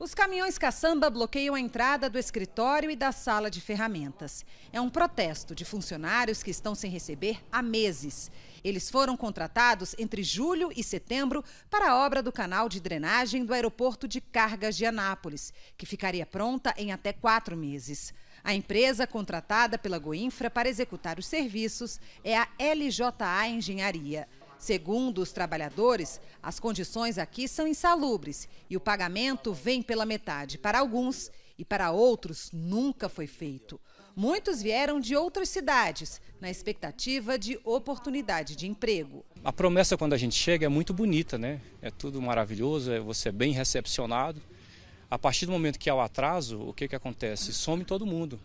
Os caminhões caçamba bloqueiam a entrada do escritório e da sala de ferramentas. É um protesto de funcionários que estão sem receber há meses. Eles foram contratados entre julho e setembro para a obra do canal de drenagem do aeroporto de cargas de Anápolis, que ficaria pronta em até quatro meses. A empresa contratada pela Goinfra para executar os serviços é a LJA Engenharia. Segundo os trabalhadores, as condições aqui são insalubres e o pagamento vem pela metade para alguns e para outros nunca foi feito. Muitos vieram de outras cidades na expectativa de oportunidade de emprego. A promessa quando a gente chega é muito bonita, né? É tudo maravilhoso, é, você é bem recepcionado. A partir do momento que há o atraso, o que, que acontece? Some todo mundo.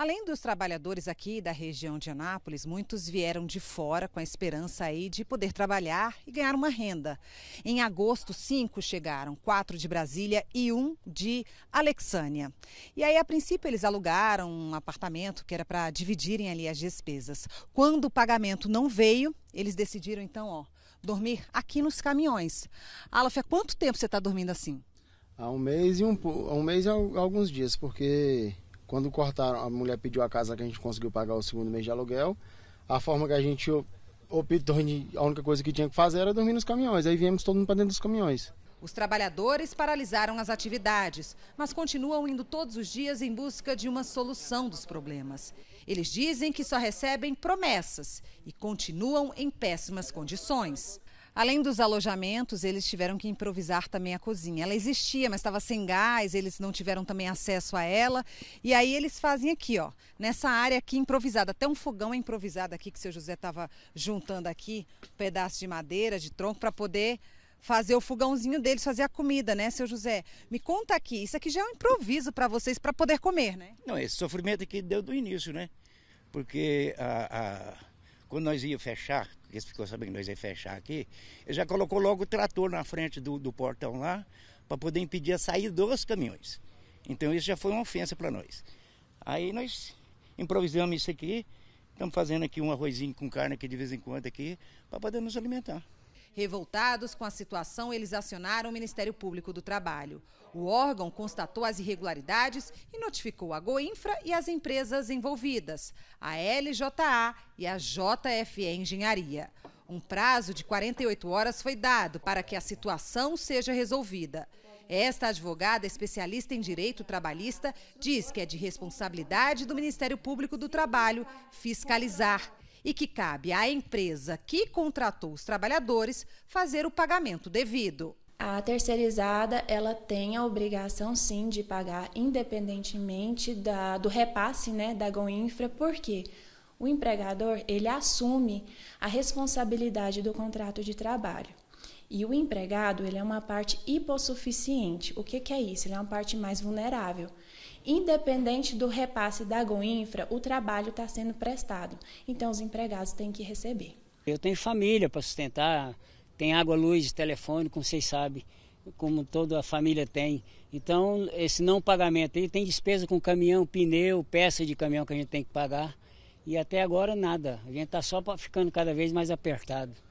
Além dos trabalhadores aqui da região de Anápolis, muitos vieram de fora com a esperança aí de poder trabalhar e ganhar uma renda. Em agosto, cinco chegaram, quatro de Brasília e um de Alexânia. E aí, a princípio, eles alugaram um apartamento que era para dividirem ali as despesas. Quando o pagamento não veio, eles decidiram então, ó, dormir aqui nos caminhões. Alaf, há quanto tempo você está dormindo assim? Há um mês e um, um mês e alguns dias, porque quando cortaram, a mulher pediu a casa que a gente conseguiu pagar o segundo mês de aluguel. A forma que a gente optou, a única coisa que tinha que fazer era dormir nos caminhões. Aí viemos todo mundo para dentro dos caminhões. Os trabalhadores paralisaram as atividades, mas continuam indo todos os dias em busca de uma solução dos problemas. Eles dizem que só recebem promessas e continuam em péssimas condições. Além dos alojamentos, eles tiveram que improvisar também a cozinha. Ela existia, mas estava sem gás, eles não tiveram também acesso a ela. E aí eles fazem aqui, ó, nessa área aqui improvisada, até um fogão é improvisado aqui que o seu José estava juntando aqui, um pedaço de madeira, de tronco para poder fazer o fogãozinho deles, fazer a comida, né, seu José? Me conta aqui, isso aqui já é um improviso para vocês para poder comer, né? Não, esse sofrimento aqui deu do início, né? Porque a, a quando nós ia fechar, eles ficou sabendo que nós ia fechar aqui, ele já colocou logo o trator na frente do, do portão lá, para poder impedir a saída dos caminhões. Então isso já foi uma ofensa para nós. Aí nós improvisamos isso aqui, estamos fazendo aqui um arrozinho com carne aqui de vez em quando aqui, para poder nos alimentar. Revoltados com a situação, eles acionaram o Ministério Público do Trabalho. O órgão constatou as irregularidades e notificou a Goinfra e as empresas envolvidas, a LJA e a JFE Engenharia. Um prazo de 48 horas foi dado para que a situação seja resolvida. Esta advogada, especialista em direito trabalhista, diz que é de responsabilidade do Ministério Público do Trabalho fiscalizar e que cabe à empresa que contratou os trabalhadores fazer o pagamento devido. A terceirizada, ela tem a obrigação sim de pagar independentemente da, do repasse, né, da Goinfra, porque O empregador, ele assume a responsabilidade do contrato de trabalho. E o empregado, ele é uma parte hipossuficiente. O que, que é isso? Ele é uma parte mais vulnerável. Independente do repasse da Goinfra, o trabalho está sendo prestado. Então, os empregados têm que receber. Eu tenho família para sustentar, tem água, luz, telefone, como vocês sabem, como toda a família tem. Então, esse não pagamento aí tem despesa com caminhão, pneu, peça de caminhão que a gente tem que pagar. E até agora nada. A gente está só ficando cada vez mais apertado.